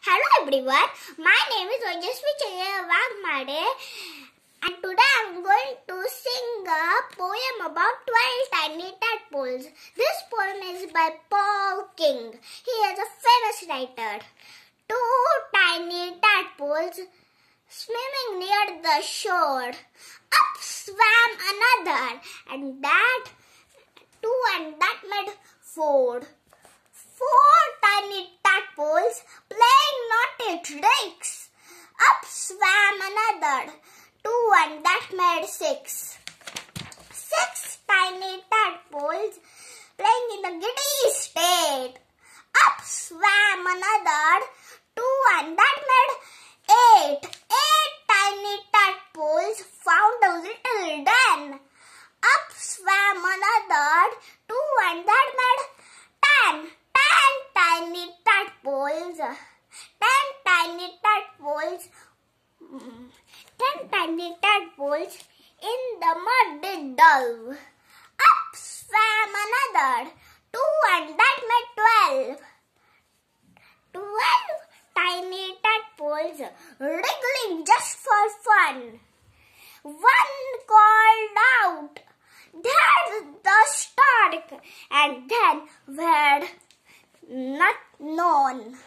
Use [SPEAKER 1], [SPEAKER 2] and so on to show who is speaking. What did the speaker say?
[SPEAKER 1] Hello everyone, my name is Ojasvi Chayavagmade and today I am going to sing a poem about 12 tiny tadpoles. This poem is by Paul King. He is a famous writer. Two tiny tadpoles swimming near the shore. Up swam another and that two and that made four. streaks. Up swam another, two and that made six. Six tiny tadpoles playing in a giddy state. Up swam another, two and that made eight. Eight tiny tadpoles found a little den. Up swam another, two and that made ten. Ten tiny tadpoles. Ten tiny tadpoles, ten tiny tadpoles in the mud dove. Up swam another, two and that made twelve. Twelve tiny tadpoles wriggling just for fun. One called out, there's the start," and then were not known.